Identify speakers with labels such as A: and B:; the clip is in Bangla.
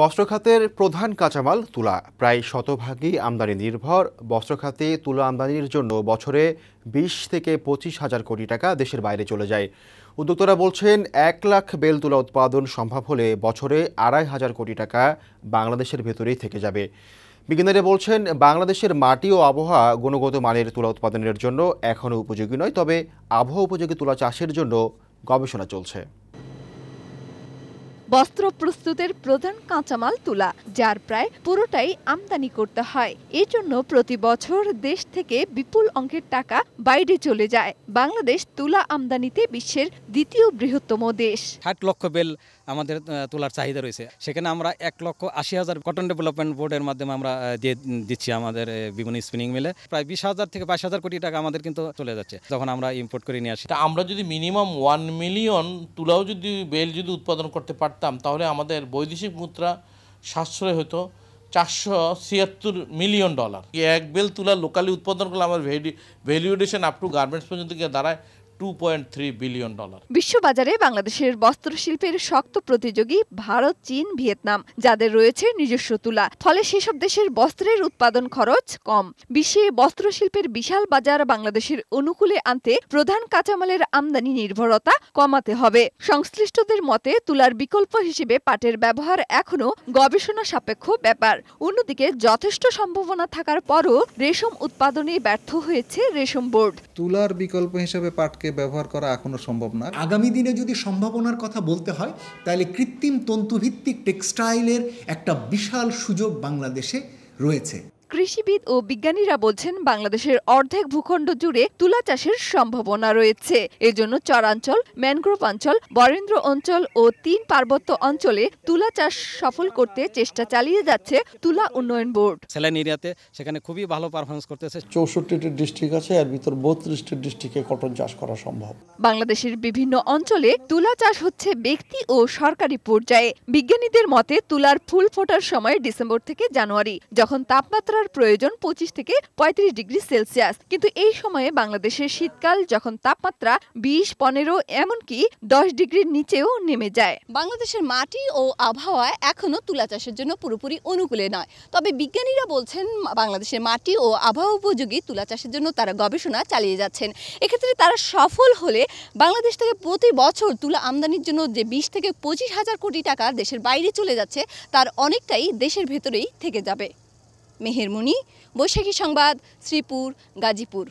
A: বস্ত্রখাতের প্রধান কাঁচামাল তুলা প্রায় শতভাগই আমদানি নির্ভর বস্ত্রখাতে তুলা আমদানির জন্য বছরে বিশ থেকে পঁচিশ হাজার কোটি টাকা দেশের বাইরে চলে যায় উদ্যোক্তরা বলছেন এক লাখ বেল তুলা উৎপাদন সম্ভব হলে বছরে আড়াই হাজার কোটি টাকা বাংলাদেশের ভেতরেই থেকে যাবে বিজ্ঞানীরা বলছেন বাংলাদেশের মাটি ও আবহাওয়া গুণগত মানের তুলা উৎপাদনের জন্য এখনও উপযোগী নয় তবে আবহাওয়া উপযোগী তুলা চাষের জন্য গবেষণা চলছে
B: বস্ত্র প্রস্তুতের প্রধান কাঁচামাল তুলা যার প্রায় পুরোটাই আমদানি করতে হয় জন্য প্রতি বছর দেশ থেকে বিপুল অঙ্কের টাকা বাইরে চলে যায় বাংলাদেশ তুলা আমদানিতে বিশ্বের দ্বিতীয় বৃহত্তম দেশ ষাট
C: লক্ষ বেল আমাদের তোলার চাহিদা রয়েছে সেখানে আমরা এক লক্ষ আশি হাজার কটন ডেভেলপমেন্ট বোর্ডের মাধ্যমে আমরা দিয়ে দিচ্ছি আমাদের বিভিন্ন স্পিনিং মিলে প্রায় বিশ হাজার থেকে বাইশ হাজার কোটি টাকা আমাদের কিন্তু চলে যাচ্ছে যখন আমরা ইম্পোর্ট করে নিয়ে আসি আমরা যদি মিনিমাম ওয়ান মিলিয়ন তুলাও যদি বেল যদি উৎপাদন করতে পারতাম তাহলে আমাদের বৈদেশিক মুদ্রা সাশ্রয় হতো চারশো ছিয়াত্তর মিলিয়ন ডলার এক বেল তুলা লোকালি উৎপাদন করলে আমার ভ্যালিউডেশন আপ টু গার্মেন্টস পর্যন্ত গিয়ে দাঁড়ায় বিলিয়ন ডলার
B: বিশ্ববাজারে বাংলাদেশের বস্ত্রশিল্পের শক্ত প্রতিযোগী ভারত চীন ভিয়েতনাম যাদের রয়েছে নিজস্ব তুলা ফলে সেসব দেশের বস্ত্রের উৎপাদন খরচ কম বিশ্বে বস্ত্রশিল্পের বিশাল বাজার বাংলাদেশের অনুকূলে আনতে প্রধান কাঁচামালের আমদানি নির্ভরতা কমাতে হবে সংশ্লিষ্টদের মতে তুলার বিকল্প হিসেবে পাটের ব্যবহার এখনও গবেষণা সাপেক্ষ ব্যাপার অন্যদিকে যথেষ্ট সম্ভাবনা থাকার পরও রেশম উৎপাদনে ব্যর্থ হয়েছে রেশম বোর্ড
A: তুলার বিকল্প হিসেবে পাটকে ব্যবহার করা এখনও সম্ভব না আগামী দিনে যদি সম্ভাবনার কথা বলতে হয় তাহলে কৃত্রিম তন্তুভিত্তিক টেক্সটাইলের একটা বিশাল সুযোগ বাংলাদেশে রয়েছে
B: কৃষিবিদ ও বিজ্ঞানীরা বলছেন বাংলাদেশের অর্ধেক ভূখণ্ড জুড়ে তুলা চাষের সম্ভাবনা রয়েছে এজন্য চরাঞ্চল ম্যানগ্রোভ অঞ্চল বরেন্দ্র অঞ্চল ও তিন পার্বত্য অঞ্চলে তুলা চাষ সফল করতে চেষ্টা চালিয়ে যাচ্ছে তুলা উন্নয়ন বোর্ড
C: স্যালাইন এরিয়াতে সেখানে খুবই ভালো পারফরমেন্স
A: করতেছে চৌষট্টি ডিস্ট্রিক্ট আছে এর ভিতর বত্রিশটি ডিস্ট্রিক্টে কটন চাষ করা সম্ভব
B: বাংলাদেশের বিভিন্ন অঞ্চলে তুলা চাষ হচ্ছে ব্যক্তি ও সরকারি পর্যায়ে বিজ্ঞানীদের মতে তুলার ফুল ফোটার সময় ডিসেম্বর থেকে জানুয়ারি যখন তাপমাত্রা করার প্রয়োজন পঁচিশ থেকে পঁয়ত্রিশ ডিগ্রি সেলসিয়াস কিন্তু এই সময়ে বাংলাদেশের শীতকাল যখন তাপমাত্রা বিশ পনেরো এমনকি দশ ডিগ্রির নিচেও নেমে যায় বাংলাদেশের মাটি ও আবহাওয়া এখনও তুলা চাষের জন্য পুরোপুরি অনুকূলে নয় তবে বিজ্ঞানীরা বলছেন বাংলাদেশের মাটি ও আবহাওয়া উপযোগী তুলা চাষের জন্য তারা গবেষণা চালিয়ে যাচ্ছেন এক্ষেত্রে তারা সফল হলে বাংলাদেশ থেকে প্রতি বছর তুলা আমদানির জন্য যে বিশ থেকে পঁচিশ হাজার কোটি টাকা দেশের বাইরে চলে যাচ্ছে তার অনেকটাই দেশের ভেতরেই থেকে যাবে মেহেরমণি বৈশাখী সংবাদ শ্রীপুর গাজীপুর